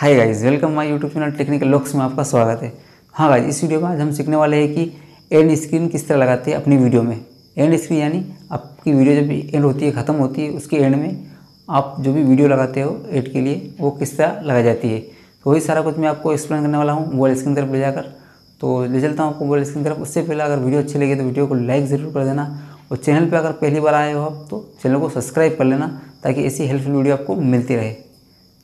hi guys welcome my YouTube channel technical locks में आपका स्वागत है हाँ गाइस इस वीडियो में आज हम सीखने वाले हैं कि एंड स्क्रीन किस तरह लगाते हैं अपनी वीडियो में एंड स्क्रीन यानी आपकी वीडियो जब एंड होती है ख़त्म होती है उसके एंड में आप जो भी वीडियो लगाते हो एड के लिए वो किस तरह लगाई जाती है तो वही सारा कुछ मैं आपको एक्सप्लेन करने वाला हूँ मोबाइल स्क्रीन तरफ ले जाकर तो ले चलता हूँ आपको मोबाइल स्क्रीन तरफ उससे पहले अगर वीडियो अच्छी लगे तो वीडियो को लाइक ज़रूर कर देना और चैनल पर अगर पहली बार आए हो आप तो चैनल को सब्सक्राइब कर लेना ताकि ऐसी हेल्पफुल वीडियो आपको मिलती रहे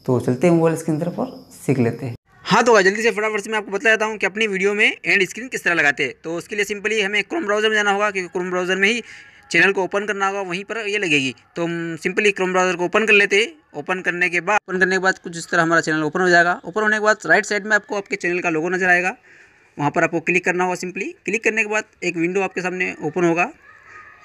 तो चलते हैं मोबाइल स्क्रीन तरफ और सीख लेते हैं हाँ तो जल्दी से फटाफट से मैं आपको बता देता हूँ कि अपनी वीडियो में एंड स्क्रीन किस तरह लगाते हैं तो उसके लिए सिंपली हमें क्रोम ब्राउज़र में जाना होगा क्योंकि क्रोम ब्राउज़र में ही चैनल को ओपन करना होगा वहीं पर ये लगेगी तो हम सिंपली क्रोम ब्राउज़र को ओपन कर लेते हैं ओपन करने के बाद ओपन करने के बाद कुछ इस तरह हमारा चैनल ओपन हो जाएगा ओपन होने के बाद राइट साइड में आपको आपके चैनल का लोगो नजर आएगा वहाँ पर आपको क्लिक करना होगा सिंपली क्लिक करने के बाद एक विंडो आपके सामने ओपन होगा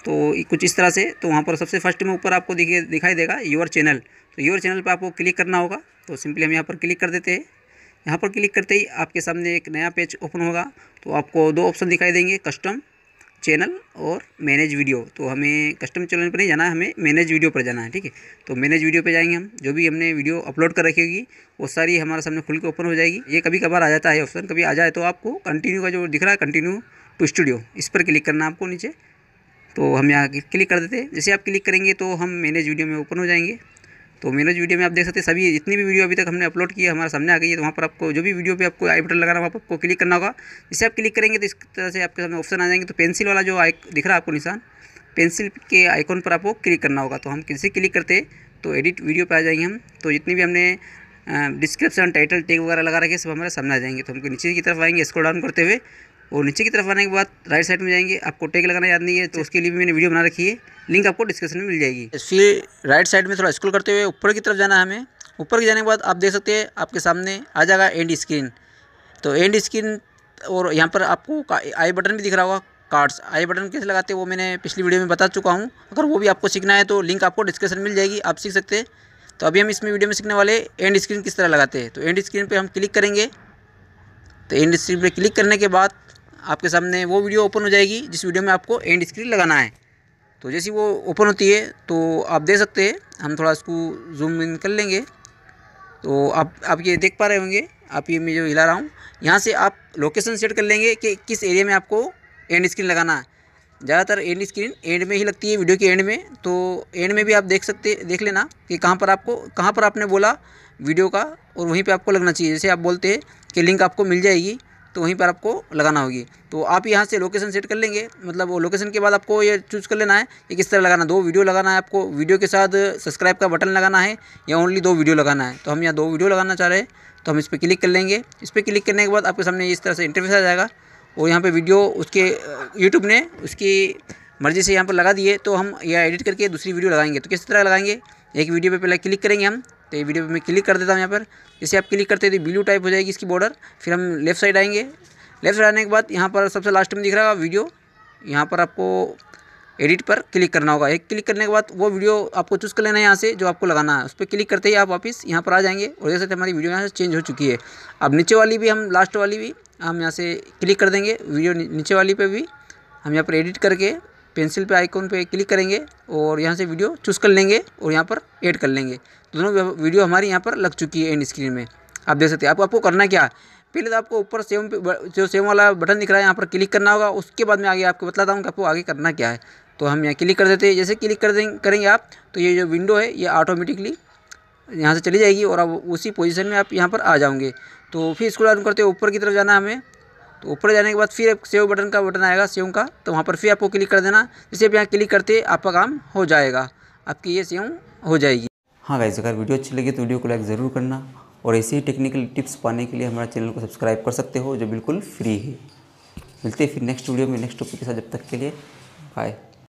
तो कुछ इस तरह से तो वहाँ पर सबसे फर्स्ट में ऊपर आपको दिखे दिखाई देगा योर चैनल तो योर चैनल पर आपको क्लिक करना होगा तो सिंपली हम यहाँ पर क्लिक कर देते हैं यहाँ पर क्लिक करते ही आपके सामने एक नया पेज ओपन होगा तो आपको दो ऑप्शन दिखाई देंगे कस्टम चैनल और मैनेज वीडियो तो हमें कस्टम चैनल पर नहीं जाना है हमें मैनेज वीडियो पर जाना है ठीक है तो मैनेज वीडियो पर जाएंगे हम जो भी हमने वीडियो अपलोड कर रखी होगी वो सारी हमारे सामने खुल के ओपन हो जाएगी ये कभी कभार आ जाता है ऑप्शन कभी आ जाए तो आपको कंटिन्यू का जो दिख रहा है कंटिन्यू टू स्टूडियो इस पर क्लिक करना आपको नीचे तो हम यहाँ क्लिक कर देते जैसे आप क्लिक करेंगे तो हम मैनेज वीडियो में ओपन हो जाएंगे तो मैनेज वीडियो में आप देख सकते हैं सभी जितनी भी वीडियो अभी तक हमने अपलोड किया हमारे सामने आ गई है तो वहाँ पर आपको जो भी वीडियो पे आपको आई बटन लगाना वहाँ पर आपको क्लिक करना होगा जैसे आप क्लिक करेंगे तो इस तरह से आपके सामने ऑप्शन आ जाएंगे तो पेंसिल वाला जो दिख रहा है आपको निशान पेंसिल के आइकॉन पर आपको क्लिक करना होगा तो हम किसे क्लिक करते तो एडिट वीडियो पर आ जाएंगे हम तो जितनी भी हमने डिस्क्रिप्शन टाइटल टेक वगैरह लगा रखे सब हमारे सामने आ जाएंगे तो हमको नीचे की तरफ आएंगे इसको डाउन करते हुए और नीचे की तरफ आने के बाद राइट साइड में जाएंगे आपको टेक लगाना याद नहीं है तो उसके लिए भी मैंने वीडियो बना रखी है लिंक आपको डिस्क्रिप्शन में मिल जाएगी इसलिए राइट साइड में थोड़ा स्क्रॉल करते हुए ऊपर की तरफ जाना है हमें ऊपर के जाने के बाद आप देख सकते हैं आपके सामने आ जाएगा एंड स्क्रीन तो एंड स्क्रीन और यहाँ पर आपको आई बटन भी दिख रहा होगा कार्ड्स आई बटन कैसे लगाते हैं वो मैंने पिछली वीडियो में बता चुका हूँ अगर वो भी आपको सीखना है तो लिंक आपको डिस्क्रिप्शन मिल जाएगी आप सीख सकते हैं तो अभी हम इसमें वीडियो में सीखने वाले एंड स्क्रीन किस तरह लगाते हैं तो एंड स्क्रीन पर हम क्लिक करेंगे तो एंड स्क्रीन पर क्लिक करने के बाद आपके सामने वो वीडियो ओपन हो जाएगी जिस वीडियो में आपको एंड स्क्रीन लगाना है तो जैसी वो ओपन होती है तो आप देख सकते हैं हम थोड़ा इसको जूम इन कर लेंगे तो आप आप ये देख पा रहे होंगे आप ये मैं जो हिला रहा हूँ यहाँ से आप लोकेशन सेट कर लेंगे कि किस एरिया में आपको एंड स्क्रीन लगाना है ज़्यादातर एंड स्क्रीन एंड में ही लगती है वीडियो के एंड में तो एंड में भी आप देख सकते देख लेना कि कहाँ पर आपको कहाँ पर आपने बोला वीडियो का और वहीं पे आपको लगना चाहिए जैसे आप बोलते हैं कि लिंक आपको मिल जाएगी तो वहीं पर आपको लगाना होगी तो आप यहाँ से लोकेशन सेट कर लेंगे मतलब वो लोकेशन के बाद आपको ये चूज़ कर लेना है कि किस तरह लगाना दो वीडियो लगाना है आपको वीडियो के साथ सब्सक्राइब का बटन लगाना है या ओनली दो वीडियो लगाना है तो हम यहाँ दो वीडियो लगाना चाह रहे हैं तो हम इस पर क्लिक कर लेंगे इस पर क्लिक करने के बाद आपके सामने इस तरह से इंटरव्यू आ जाएगा और यहाँ पर वीडियो उसके यूट्यूब uh, ने उसकी मर्ज़ी से यहाँ पर लगा दिए तो हम यह एडिट करके दूसरी वीडियो लगाएंगे तो किस तरह लगाएंगे एक वीडियो पर पहले क्लिक करेंगे हम तो ये वीडियो पर मैं क्लिक कर देता हूँ यहाँ पर जैसे आप क्लिक करते हैं तो ब्लू टाइप हो जाएगी इसकी बॉर्डर फिर हम लेफ्ट साइड आएंगे लेफ्ट साइड आने के बाद यहाँ पर सबसे लास्ट में दिख रहा होगा वीडियो यहाँ पर आपको एडिट पर क्लिक करना होगा एक क्लिक करने के बाद वो वीडियो आपको चूज़ कर लेना है यहाँ से जो आपको लगाना है उस पर क्लिक करते ही आप वापस यहाँ पर आ जाएंगे और जैसे हमारी वीडियो यहाँ से चेंज हो चुकी है अब नीचे वाली भी हम लास्ट वाली भी हम यहाँ से क्लिक कर देंगे वीडियो नीचे वाली पर भी हम यहाँ पर एडिट करके पेंसिल पे आइकॉन पे क्लिक करेंगे और यहाँ से वीडियो चूज़ कर लेंगे और यहाँ पर ऐड कर लेंगे तो दोनों वीडियो हमारी यहाँ पर लग चुकी है एंड स्क्रीन में आप देख सकते हैं आपको आपको करना क्या पहले तो आपको ऊपर सेम जो सेम वाला बटन दिख रहा है यहाँ पर क्लिक करना होगा उसके बाद मैं आगे आपको बताता हूँ कि आपको आगे करना क्या है तो हम यहाँ क्लिक कर देते हैं जैसे क्लिक कर करेंगे आप तो ये जो विंडो है ये ऑटोमेटिकली यहाँ से चली जाएगी और अब उसी पोजीशन में आप यहाँ पर आ जाओगे तो फिर इसको डाउन करते ऊपर की तरफ जाना हमें तो ऊपर जाने के बाद फिर सेव बटन का बटन आएगा सेव का तो वहाँ पर फिर आपको क्लिक कर देना जैसे आप यहाँ क्लिक करते आपका काम हो जाएगा आपकी ये सेव हो जाएगी हाँ गाइज अगर वीडियो अच्छी लगी तो वीडियो को लाइक ज़रूर करना और ऐसे ही टेक्निकल टिप्स पाने के लिए हमारे चैनल को सब्सक्राइब कर सकते हो जो बिल्कुल फ्री है मिलते हैं फिर नेक्स्ट वीडियो में नेक्स्ट टॉपिक के साथ जब तक के लिए बाय